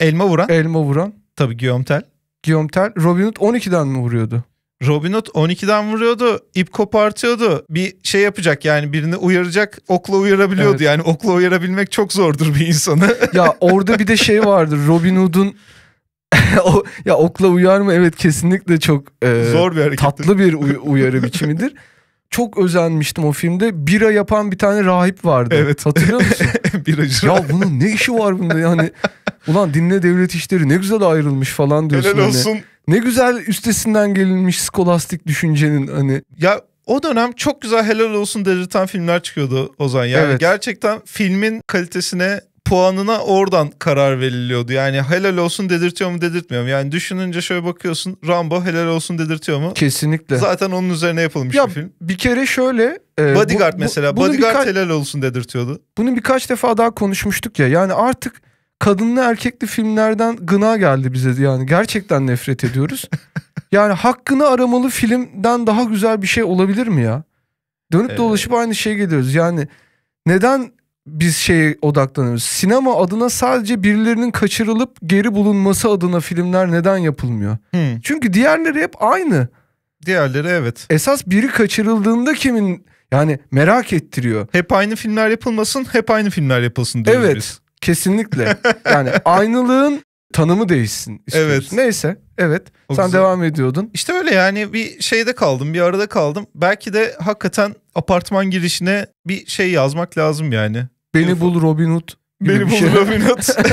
Elma vuran. Elma vuran. Tabii Guillaume Tell. Guillaume Tell. Robin Hood 12'den mi vuruyordu? Robin Hood 12'den vuruyordu. ip kopartıyordu. Bir şey yapacak yani birini uyaracak. Okla uyarabiliyordu. Evet. Yani okla uyarabilmek çok zordur bir insanı. ya orada bir de şey vardır. Robin Hood'un o, ya okla uyar mı? Evet kesinlikle çok e, zor bir hareket. Tatlı bir uy- uyarı biçimidir. Çok özenmiştim o filmde. Bira yapan bir tane rahip vardı. Evet. Hatırlıyor musun? Biracı. Ya bunun ne işi var bunda yani? Ulan dinle devlet işleri ne güzel ayrılmış falan diyorsun. Helal hani. Ne güzel üstesinden gelinmiş skolastik düşüncenin hani. Ya o dönem çok güzel helal olsun dedirten filmler çıkıyordu Ozan. Yani evet. gerçekten filmin kalitesine puanına oradan karar veriliyordu. Yani helal olsun dedirtiyor mu dedirtmiyor mu? Yani düşününce şöyle bakıyorsun Rambo helal olsun dedirtiyor mu? Kesinlikle. Zaten onun üzerine yapılmış ya, bir film. Bir kere şöyle. E, Bodyguard bu, bu, mesela. Bodyguard birkaç, helal olsun dedirtiyordu. Bunu birkaç defa daha konuşmuştuk ya. Yani artık kadınlı erkekli filmlerden gına geldi bize yani gerçekten nefret ediyoruz. yani hakkını aramalı filmden daha güzel bir şey olabilir mi ya? Dönüp evet. dolaşıp aynı şeye geliyoruz. Yani neden biz şeye odaklanıyoruz? Sinema adına sadece birilerinin kaçırılıp geri bulunması adına filmler neden yapılmıyor? Hmm. Çünkü diğerleri hep aynı. Diğerleri evet. Esas biri kaçırıldığında kimin yani merak ettiriyor. Hep aynı filmler yapılmasın, hep aynı filmler yapılsın diyoruz evet. biz. Kesinlikle. Yani aynılığın tanımı değişsin istiyorsun. Evet. Neyse evet o sen güzel. devam ediyordun. İşte öyle yani bir şeyde kaldım bir arada kaldım. Belki de hakikaten apartman girişine bir şey yazmak lazım yani. Beni bul Robin Hood. Beni bul şey. Robin Hood.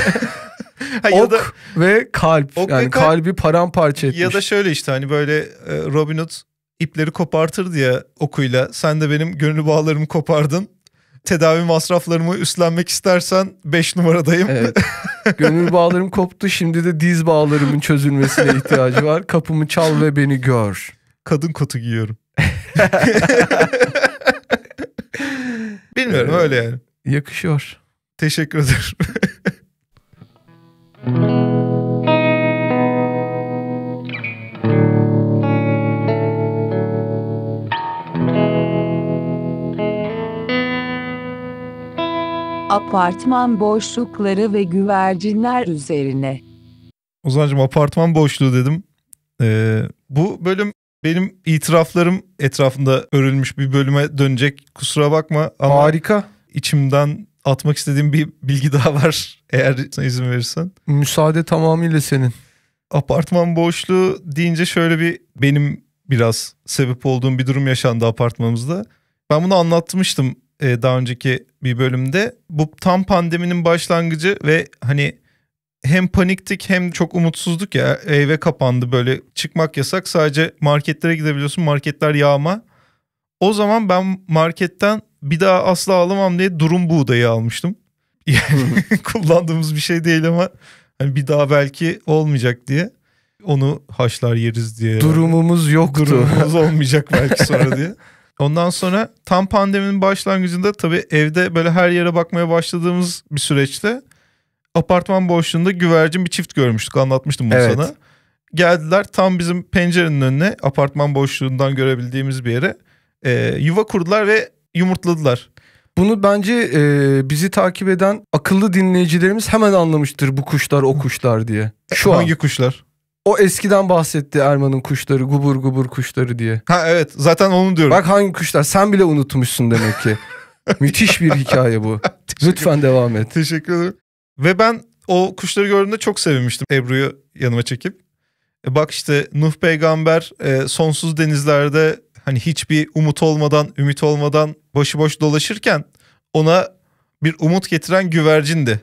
ha, ok da, ve kalp ok yani ve kalp, kalbi paramparça etmiş. Ya da şöyle işte hani böyle e, Robin Hood ipleri kopartırdı ya okuyla sen de benim gönül bağlarımı kopardın tedavi masraflarımı üstlenmek istersen 5 numaradayım. Evet. Gönül bağlarım koptu şimdi de diz bağlarımın çözülmesine ihtiyacı var. Kapımı çal ve beni gör. Kadın kotu giyiyorum. Bilmiyorum ee, öyle yani. Yakışıyor. Teşekkür ederim. apartman boşlukları ve güvercinler üzerine. Ozan'cığım apartman boşluğu dedim. Ee, bu bölüm benim itiraflarım etrafında örülmüş bir bölüme dönecek. Kusura bakma ama harika. İçimden atmak istediğim bir bilgi daha var eğer izin verirsen. Müsaade tamamıyla senin. Apartman boşluğu deyince şöyle bir benim biraz sebep olduğum bir durum yaşandı apartmanımızda. Ben bunu anlatmıştım e, daha önceki bir bölümde. Bu tam pandeminin başlangıcı ve hani hem paniktik hem çok umutsuzduk ya eve kapandı böyle çıkmak yasak sadece marketlere gidebiliyorsun marketler yağma. O zaman ben marketten bir daha asla alamam diye durum buğdayı almıştım. Yani kullandığımız bir şey değil ama hani bir daha belki olmayacak diye onu haşlar yeriz diye. Durumumuz yoktu. Durumumuz olmayacak belki sonra diye. Ondan sonra tam pandeminin başlangıcında tabii evde böyle her yere bakmaya başladığımız bir süreçte apartman boşluğunda güvercin bir çift görmüştük anlatmıştım bunu evet. sana. Geldiler tam bizim pencerenin önüne apartman boşluğundan görebildiğimiz bir yere e, yuva kurdular ve yumurtladılar. Bunu bence e, bizi takip eden akıllı dinleyicilerimiz hemen anlamıştır bu kuşlar o kuşlar diye. E, Şu Hangi an. kuşlar? o eskiden bahsetti Erman'ın kuşları gubur gubur kuşları diye. Ha evet zaten onu diyorum. Bak hangi kuşlar sen bile unutmuşsun demek ki. Müthiş bir hikaye bu. Lütfen devam et. Teşekkür ederim. Ve ben o kuşları gördüğümde çok sevinmiştim Ebru'yu yanıma çekip. E bak işte Nuh peygamber e, sonsuz denizlerde hani hiçbir umut olmadan, ümit olmadan başıboş dolaşırken ona bir umut getiren güvercindi.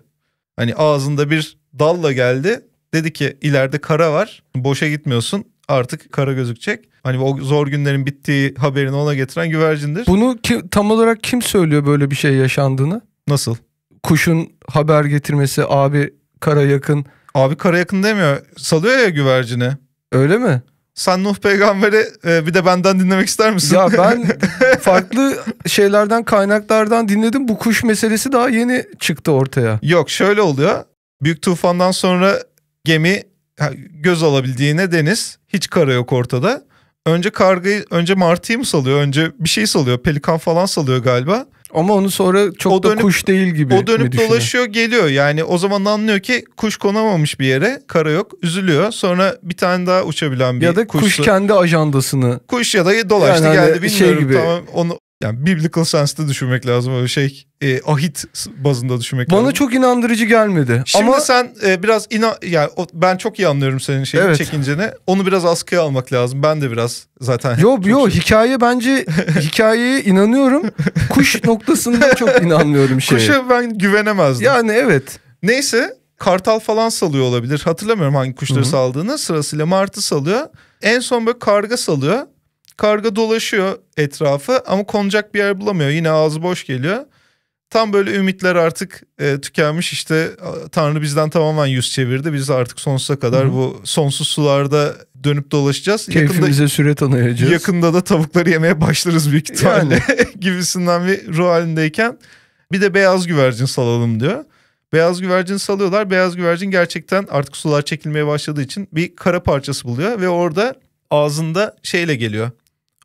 Hani ağzında bir dalla geldi Dedi ki ileride kara var. Boşa gitmiyorsun. Artık kara gözükecek. Hani o zor günlerin bittiği haberini ona getiren güvercindir. Bunu kim, tam olarak kim söylüyor böyle bir şey yaşandığını? Nasıl? Kuşun haber getirmesi abi kara yakın. Abi kara yakın demiyor. Salıyor ya güvercini. Öyle mi? Sen Nuh peygamberi e, bir de benden dinlemek ister misin? Ya ben farklı şeylerden kaynaklardan dinledim. Bu kuş meselesi daha yeni çıktı ortaya. Yok şöyle oluyor. Büyük tufandan sonra gemi göz alabildiğine deniz. Hiç kara yok ortada. Önce kargayı önce martıyı mı salıyor? Önce bir şey salıyor. Pelikan falan salıyor galiba. Ama onu sonra çok o da dönüp, kuş değil gibi. O dönüp dolaşıyor geliyor yani o zaman anlıyor ki kuş konamamış bir yere kara yok üzülüyor sonra bir tane daha uçabilen bir kuş. Ya da kuştu. kuş kendi ajandasını. Kuş ya da dolaştı yani hani geldi şey bilmiyorum şey gibi. tamam onu yani biblical sense'de düşünmek lazım öyle şey. E, ahit bazında düşünmek Bana lazım. Bana çok inandırıcı gelmedi. Şimdi ama... sen e, biraz ina yani o, ben çok iyi anlıyorum senin şeyi evet. çekinceni. Onu biraz askıya almak lazım. Ben de biraz zaten. Yo yo şey... hikaye bence hikayeye inanıyorum. Kuş noktasında çok inanmıyorum şeye. Kuşa ben güvenemezdim. Yani evet. Neyse kartal falan salıyor olabilir. Hatırlamıyorum hangi kuşları Hı-hı. saldığını. Sırasıyla martı salıyor. En son böyle karga salıyor. Karga dolaşıyor etrafı ama konacak bir yer bulamıyor. Yine ağzı boş geliyor. Tam böyle ümitler artık e, tükenmiş işte Tanrı bizden tamamen yüz çevirdi. Biz artık sonsuza kadar Hı-hı. bu sonsuz sularda dönüp dolaşacağız. Keyfimize yakında, süre tanıyacağız. Yakında da tavukları yemeye başlarız büyük ihtimalle yani. gibisinden bir ruh halindeyken. Bir de beyaz güvercin salalım diyor. Beyaz güvercin salıyorlar. Beyaz güvercin gerçekten artık sular çekilmeye başladığı için bir kara parçası buluyor ve orada ağzında şeyle geliyor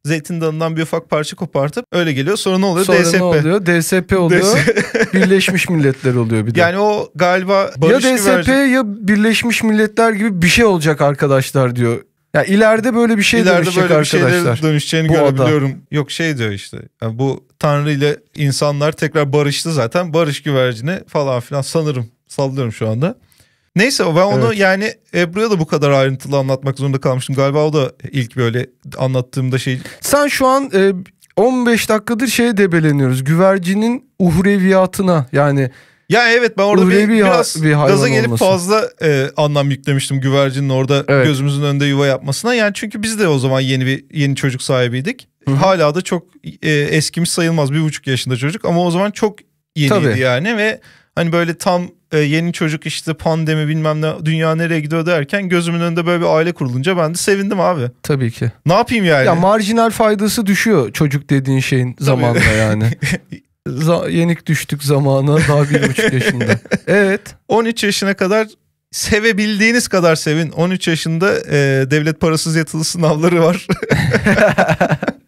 zeytin dalından bir ufak parça kopartıp öyle geliyor. Sonra ne oluyor? Sonra DSP. ne oluyor? DSP oluyor. DS... Birleşmiş Milletler oluyor bir de. Yani o galiba Ya DSP verecek. ya Birleşmiş Milletler gibi bir şey olacak arkadaşlar diyor. Ya yani ileride böyle bir şey ileride dönüşecek böyle arkadaşlar. bir şey arkadaşlar. dönüşeceğini bu görebiliyorum. Ada. Yok şey diyor işte. Yani bu Tanrı ile insanlar tekrar barıştı zaten. Barış güvercini falan filan sanırım sallıyorum şu anda. Neyse ben onu evet. yani Ebru'ya da bu kadar ayrıntılı anlatmak zorunda kalmıştım. Galiba o da ilk böyle anlattığımda şey... Sen şu an e, 15 dakikadır şeye debeleniyoruz. Güvercinin uhreviyatına yani... Ya evet ben orada bir, biraz bir gaza gelip olması. fazla e, anlam yüklemiştim güvercinin orada evet. gözümüzün önünde yuva yapmasına. Yani çünkü biz de o zaman yeni bir yeni çocuk sahibiydik. hı Hala da çok e, eskimiş sayılmaz bir buçuk yaşında çocuk ama o zaman çok yeniydi Tabii. yani ve Hani böyle tam e, yeni çocuk işte pandemi bilmem ne dünya nereye gidiyor derken gözümün önünde böyle bir aile kurulunca ben de sevindim abi. Tabii ki. Ne yapayım yani? Ya marjinal faydası düşüyor çocuk dediğin şeyin Tabii. zamanla yani. Za yenik düştük zamana daha bir buçuk yaşında. Evet. 13 yaşına kadar sevebildiğiniz kadar sevin. 13 yaşında e, devlet parasız yatılı sınavları var.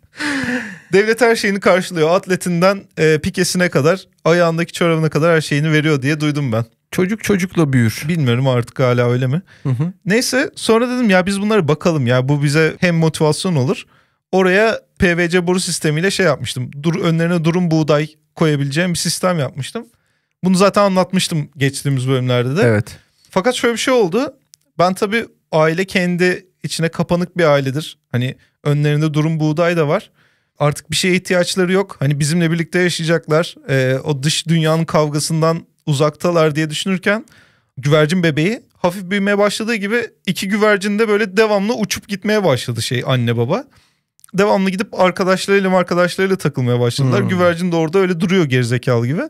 Devlet her şeyini karşılıyor. Atletinden e, pikesine kadar, ayağındaki çorabına kadar her şeyini veriyor diye duydum ben. Çocuk çocukla büyür. Bilmiyorum artık hala öyle mi? Hı hı. Neyse sonra dedim ya biz bunları bakalım ya bu bize hem motivasyon olur. Oraya PVC boru sistemiyle şey yapmıştım. Dur, önlerine durum buğday koyabileceğim bir sistem yapmıştım. Bunu zaten anlatmıştım geçtiğimiz bölümlerde de. Evet. Fakat şöyle bir şey oldu. Ben tabii aile kendi içine kapanık bir ailedir. Hani önlerinde durum buğday da var. Artık bir şeye ihtiyaçları yok. Hani bizimle birlikte yaşayacaklar. E, o dış dünyanın kavgasından uzaktalar diye düşünürken güvercin bebeği hafif büyümeye başladığı gibi iki güvercin de böyle devamlı uçup gitmeye başladı şey anne baba. Devamlı gidip arkadaşlarıyla arkadaşlarıyla takılmaya başladılar. Hmm. Güvercin de orada öyle duruyor gerizekalı gibi.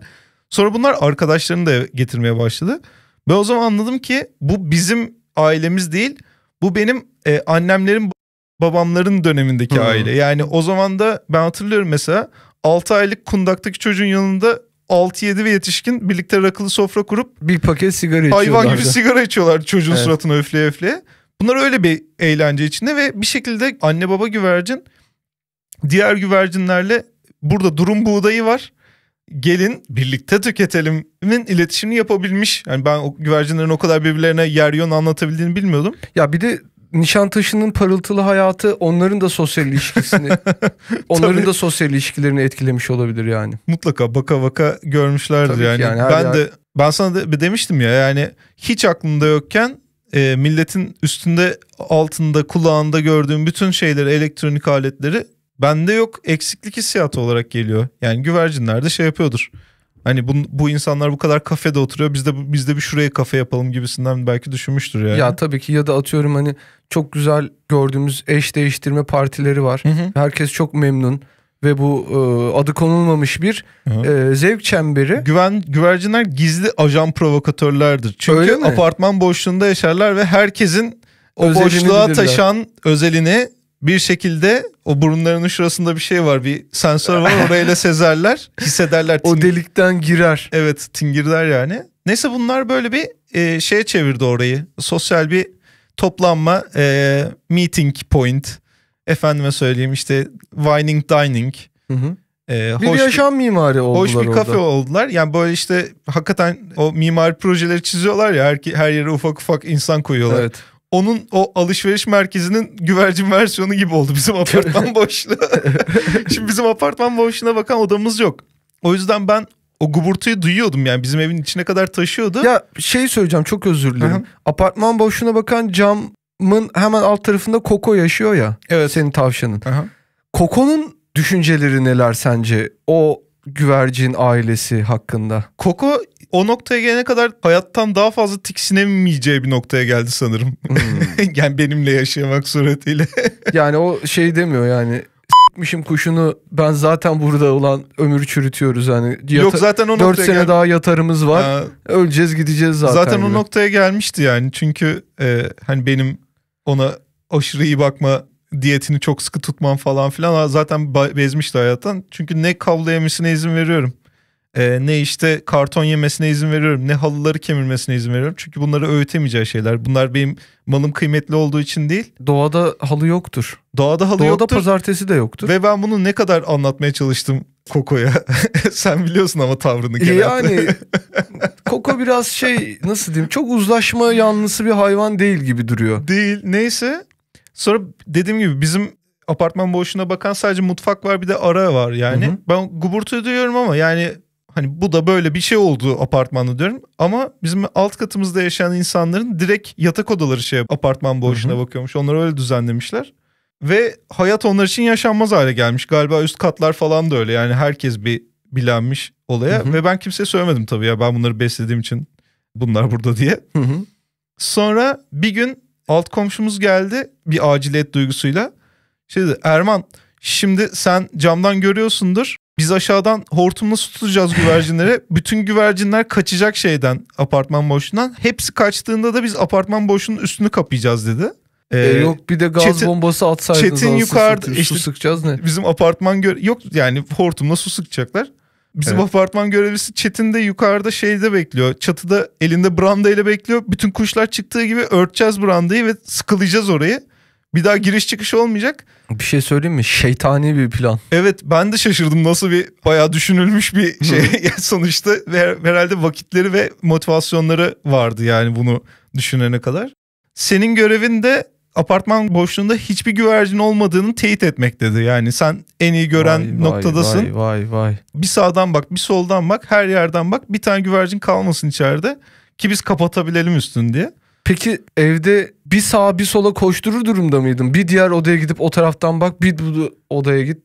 Sonra bunlar arkadaşlarını da getirmeye başladı. Ben o zaman anladım ki bu bizim ailemiz değil. Bu benim e, annemlerin babamların dönemindeki hı hmm. aile. Yani o zaman da ben hatırlıyorum mesela 6 aylık kundaktaki çocuğun yanında 6-7 ve yetişkin birlikte rakılı sofra kurup bir paket sigara içiyorlar. Hayvan gibi sigara içiyorlar çocuğun evet. suratına öfle öfleye. Bunlar öyle bir eğlence içinde ve bir şekilde anne baba güvercin diğer güvercinlerle burada durum buğdayı var. Gelin birlikte tüketelimin iletişimini yapabilmiş. Yani ben o güvercinlerin o kadar birbirlerine yer yön anlatabildiğini bilmiyordum. Ya bir de Nişantaşı'nın parıltılı hayatı onların da sosyal ilişkisini, onların da sosyal ilişkilerini etkilemiş olabilir yani. Mutlaka baka baka görmüşlerdir Tabii yani. yani ben yer... de ben sana da demiştim ya yani hiç aklında yokken e, milletin üstünde, altında, kulağında gördüğüm bütün şeyleri, elektronik aletleri bende yok eksiklik hissiyatı olarak geliyor. Yani güvercinler de şey yapıyordur. Hani bu, bu insanlar bu kadar kafede oturuyor. Biz de biz de bir şuraya kafe yapalım gibisinden belki düşünmüştür yani. Ya tabii ki ya da atıyorum hani çok güzel gördüğümüz eş değiştirme partileri var. Hı hı. Herkes çok memnun ve bu e, adı konulmamış bir e, zevk çemberi. Güven güvercinler gizli ajan provokatörlerdir. Çünkü apartman boşluğunda yaşarlar ve herkesin o Özelini boşluğa bilirler. taşan özelini bir şekilde o burunlarının şurasında bir şey var bir sensör var orayla sezerler hissederler. Tingir. O delikten girer. Evet tingirler yani. Neyse bunlar böyle bir e, şeye çevirdi orayı sosyal bir toplanma e, meeting point efendime söyleyeyim işte wining dining. Hı hı. E, bir hoş yaşam bir, mimari oldular Hoş bir orada. kafe oldular. Yani böyle işte hakikaten o mimari projeleri çiziyorlar ya her, her yere ufak ufak insan koyuyorlar. Evet onun o alışveriş merkezinin güvercin versiyonu gibi oldu bizim apartman boşluğu. Şimdi bizim apartman boşluğuna bakan odamız yok. O yüzden ben o guburtuyu duyuyordum yani bizim evin içine kadar taşıyordu. Ya şey söyleyeceğim çok özür dilerim. Hı-hı. Apartman boşluğuna bakan camın hemen alt tarafında Koko yaşıyor ya. Evet. Senin tavşanın. Hı-hı. Koko'nun düşünceleri neler sence o güvercin ailesi hakkında? Koko o noktaya gelene kadar hayattan daha fazla tiksinemeyeceği bir noktaya geldi sanırım. Hmm. yani benimle yaşamak suretiyle. yani o şey demiyor yani s**mişim kuşunu ben zaten burada olan ömür çürütüyoruz yani. Yata- Yok zaten o 4 sene gel- daha yatarımız var. Ha. Öleceğiz gideceğiz zaten. Zaten gibi. o noktaya gelmişti yani. Çünkü e, hani benim ona aşırı iyi bakma diyetini çok sıkı tutmam falan filan zaten bezmişti hayattan. Çünkü ne kablo izin veriyorum e, ne işte karton yemesine izin veriyorum ne halıları kemirmesine izin veriyorum. Çünkü bunları öğütemeyeceği şeyler. Bunlar benim malım kıymetli olduğu için değil. Doğada halı yoktur. Doğada halı Doğada yoktur. Doğada pazartesi de yoktur. Ve ben bunu ne kadar anlatmaya çalıştım Koko'ya. Sen biliyorsun ama tavrını genelde. Yani Koko biraz şey nasıl diyeyim çok uzlaşma yanlısı bir hayvan değil gibi duruyor. Değil neyse. Sonra dediğim gibi bizim apartman boşluğuna bakan sadece mutfak var bir de ara var yani. Hı hı. Ben guburtu duyuyorum ama yani hani bu da böyle bir şey oldu apartmanda diyorum. Ama bizim alt katımızda yaşayan insanların direkt yatak odaları şey apartman boşluğuna Hı-hı. bakıyormuş. Onları öyle düzenlemişler. Ve hayat onlar için yaşanmaz hale gelmiş. Galiba üst katlar falan da öyle. Yani herkes bir bilenmiş olaya. Hı-hı. Ve ben kimseye söylemedim tabii ya ben bunları beslediğim için bunlar burada diye. Hı-hı. Sonra bir gün alt komşumuz geldi bir aciliyet duygusuyla. Şey dedi Erman şimdi sen camdan görüyorsundur biz aşağıdan hortumla su tutacağız güvercinlere. Bütün güvercinler kaçacak şeyden apartman boşluğundan. Hepsi kaçtığında da biz apartman boşluğunun üstünü kapayacağız dedi. E, ee, e yok bir de gaz çetin, bombası atsaydınız. Çetin yukarıda su, işte, su sıkacağız ne? Bizim apartman gö yok yani hortumla su sıkacaklar. Bizim evet. apartman görevlisi Çetin de yukarıda şeyde bekliyor. Çatıda elinde branda bekliyor. Bütün kuşlar çıktığı gibi örteceğiz brandayı ve sıkılayacağız orayı. Bir daha giriş çıkış olmayacak. Bir şey söyleyeyim mi? Şeytani bir plan. Evet ben de şaşırdım nasıl bir bayağı düşünülmüş bir şey sonuçta. Herhalde vakitleri ve motivasyonları vardı yani bunu düşünene kadar. Senin görevin de apartman boşluğunda hiçbir güvercin olmadığını teyit etmek dedi. Yani sen en iyi gören vay, vay, noktadasın. Vay vay vay. Bir sağdan bak bir soldan bak her yerden bak bir tane güvercin kalmasın içeride ki biz kapatabilelim üstün diye. Peki evde bir sağa bir sola koşturur durumda mıydın? Bir diğer odaya gidip o taraftan bak, bir bu odaya git.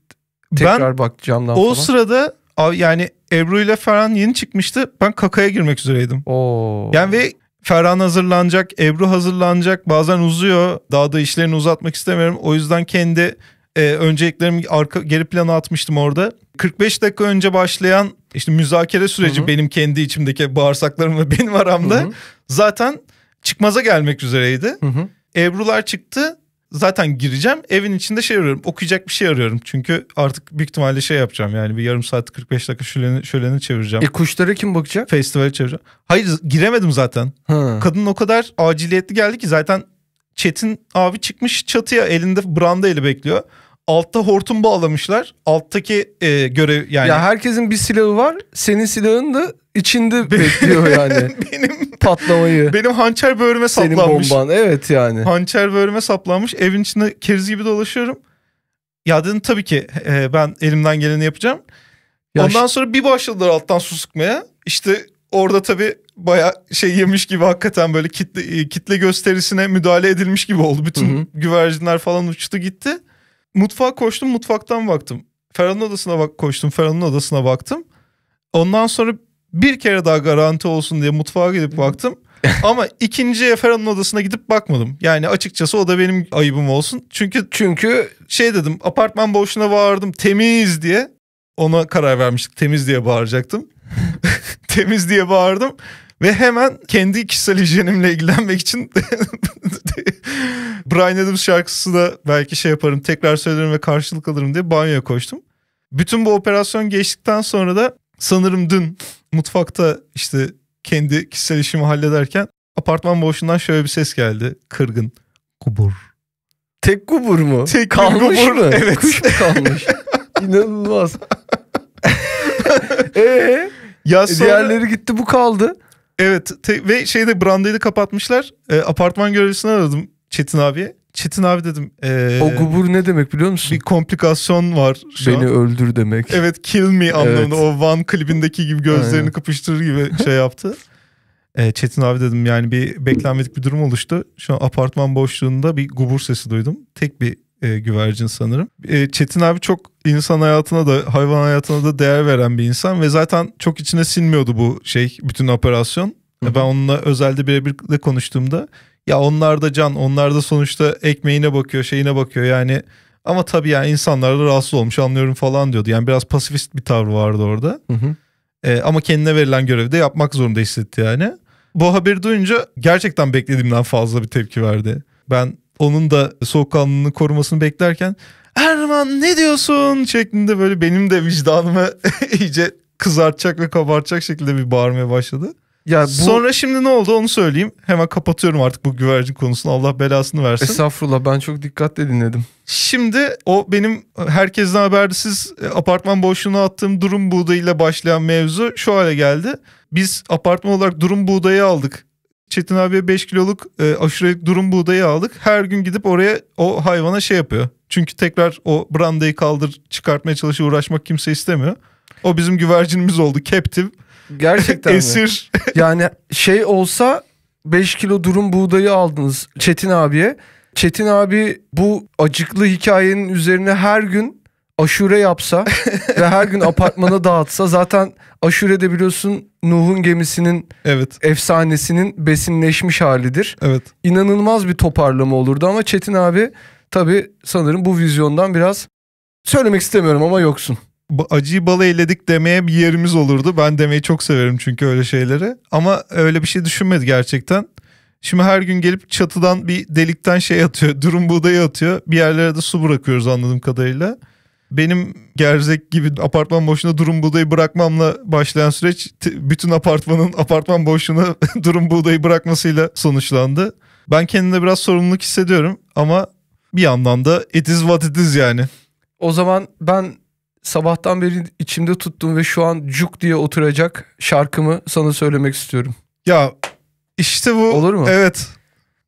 Tekrar ben, bak camdan o sırada yani Ebru ile Ferhan yeni çıkmıştı. Ben kakaya girmek üzereydim. Oo. Yani ve Ferhan hazırlanacak, Ebru hazırlanacak. Bazen uzuyor. Daha da işlerini uzatmak istemiyorum. O yüzden kendi e, önceliklerimi arka geri plana atmıştım orada. 45 dakika önce başlayan işte müzakere süreci Hı-hı. benim kendi içimdeki bağırsaklarım ve benim aramda Hı-hı. zaten çıkmaza gelmek üzereydi. Hı hı. Ebrular çıktı. Zaten gireceğim. Evin içinde şey arıyorum. Okuyacak bir şey arıyorum. Çünkü artık büyük ihtimalle şey yapacağım. Yani bir yarım saat 45 dakika şöleni, şöleni çevireceğim. E kuşlara kim bakacak? Festivale çevireceğim. Hayır giremedim zaten. Ha. Kadın o kadar aciliyetli geldi ki zaten Çetin abi çıkmış çatıya elinde branda eli bekliyor altta hortum bağlamışlar. Alttaki e, görev yani. Ya herkesin bir silahı var. Senin silahın da içinde bekliyor yani. benim patlamayı. Benim hançer böğrüme saplanmış. Senin bomban evet yani. Hançer böğrüme saplanmış. Evin içinde keriz gibi dolaşıyorum. Ya dedim tabii ki e, ben elimden geleni yapacağım. Ya Ondan sonra bir başladılar alttan su sıkmaya. İşte orada tabii baya şey yemiş gibi hakikaten böyle kitle, e, kitle gösterisine müdahale edilmiş gibi oldu. Bütün Hı-hı. güvercinler falan uçtu gitti mutfağa koştum mutfaktan baktım. Ferhan'ın odasına bak koştum Ferhan'ın odasına baktım. Ondan sonra bir kere daha garanti olsun diye mutfağa gidip baktım. Ama ikinci Ferhan'ın odasına gidip bakmadım. Yani açıkçası o da benim ayıbım olsun. Çünkü çünkü şey dedim apartman boşuna bağırdım temiz diye. Ona karar vermiştik temiz diye bağıracaktım. temiz diye bağırdım. Ve hemen kendi kişisel hijyenimle ilgilenmek için Brian Adams şarkısı da belki şey yaparım tekrar söylerim ve karşılık alırım diye banyoya koştum. Bütün bu operasyon geçtikten sonra da sanırım dün mutfakta işte kendi kişisel işimi hallederken apartman boşluğundan şöyle bir ses geldi. Kırgın. Kubur. Tek kubur mu? Tek kalmış kubur. mı? Evet. Kuş mu kalmış? İnanılmaz. Eee? Ya e, sonra... Diğerleri gitti bu kaldı. Evet te- ve şeyde brandayı kapatmışlar. E, apartman görevlisini aradım Çetin abiye. Çetin abi dedim. E, o gubur ne demek biliyor musun? Bir komplikasyon var şu Beni an. öldür demek. Evet kill me anlamında evet. o Van klibindeki gibi gözlerini Aynen. kapıştırır gibi şey yaptı. E, Çetin abi dedim yani bir beklenmedik bir durum oluştu. Şu an apartman boşluğunda bir gubur sesi duydum. Tek bir e, güvercin sanırım. E, Çetin abi çok insan hayatına da hayvan hayatına da değer veren bir insan ve zaten çok içine sinmiyordu bu şey bütün operasyon. Hı-hı. Ben onunla özelde birebir de konuştuğumda ya onlar da can onlar da sonuçta ekmeğine bakıyor şeyine bakıyor yani ama tabii yani insanlar da rahatsız olmuş anlıyorum falan diyordu. Yani biraz pasifist bir tavrı vardı orada. E, ama kendine verilen görevi de yapmak zorunda hissetti yani. Bu haberi duyunca gerçekten beklediğimden fazla bir tepki verdi. Ben onun da soğukkanlılığını korumasını beklerken Erman ne diyorsun şeklinde böyle benim de vicdanımı iyice kızartacak ve kabartacak şekilde bir bağırmaya başladı. Ya bu... Sonra şimdi ne oldu onu söyleyeyim. Hemen kapatıyorum artık bu güvercin konusunu. Allah belasını versin. Estağfurullah ben çok dikkatle dinledim. Şimdi o benim herkesten habersiz e, apartman boşluğuna attığım durum buğdayıyla başlayan mevzu şu hale geldi. Biz apartman olarak durum buğdayı aldık Çetin abiye 5 kiloluk e, aşurelik durum buğdayı aldık. Her gün gidip oraya o hayvana şey yapıyor. Çünkü tekrar o brandayı kaldır çıkartmaya çalışıyor uğraşmak kimse istemiyor. O bizim güvercinimiz oldu. Captive. Gerçekten Esir. Mi? yani şey olsa 5 kilo durum buğdayı aldınız Çetin abiye. Çetin abi bu acıklı hikayenin üzerine her gün aşure yapsa ve her gün apartmana dağıtsa zaten Aşure'de biliyorsun Nuh'un gemisinin evet. efsanesinin besinleşmiş halidir. Evet. İnanılmaz bir toparlama olurdu ama Çetin abi tabii sanırım bu vizyondan biraz söylemek istemiyorum ama yoksun acıyı bala eledik demeye bir yerimiz olurdu. Ben demeyi çok severim çünkü öyle şeyleri. Ama öyle bir şey düşünmedi gerçekten. Şimdi her gün gelip çatıdan bir delikten şey atıyor. Durum buğdayı atıyor. Bir yerlere de su bırakıyoruz anladığım kadarıyla benim gerzek gibi apartman boşuna durum buğdayı bırakmamla başlayan süreç bütün apartmanın apartman boşuna durum buğdayı bırakmasıyla sonuçlandı. Ben kendimde biraz sorumluluk hissediyorum ama bir yandan da it is what it is yani. O zaman ben sabahtan beri içimde tuttum ve şu an cuk diye oturacak şarkımı sana söylemek istiyorum. Ya işte bu. Olur mu? Evet.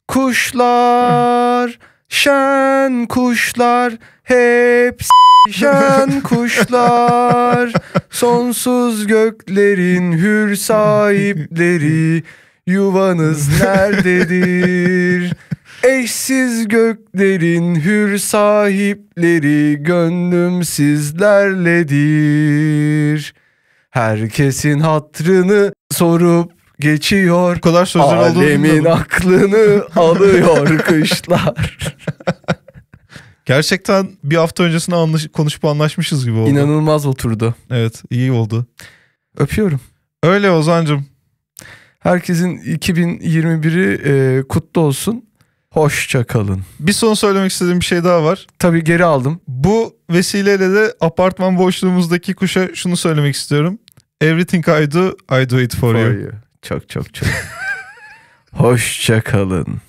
Kuşlar şen kuşlar hepsi Şen kuşlar sonsuz göklerin hür sahipleri yuvanız nerededir? Eşsiz göklerin hür sahipleri gönlüm sizlerledir. Herkesin hatrını sorup geçiyor. O kadar sözler oldu. Alemin aklını alıyor kışlar. Gerçekten bir hafta öncesine anlaş konuşup anlaşmışız gibi oldu. İnanılmaz oturdu. Evet iyi oldu. Öpüyorum. Öyle Ozancım. Herkesin 2021'i e, kutlu olsun. Hoşça kalın. Bir son söylemek istediğim bir şey daha var. Tabii geri aldım. Bu vesileyle de apartman boşluğumuzdaki kuşa şunu söylemek istiyorum. Everything I do, I do it for, for you. you. Çok çok çok. Hoşça kalın.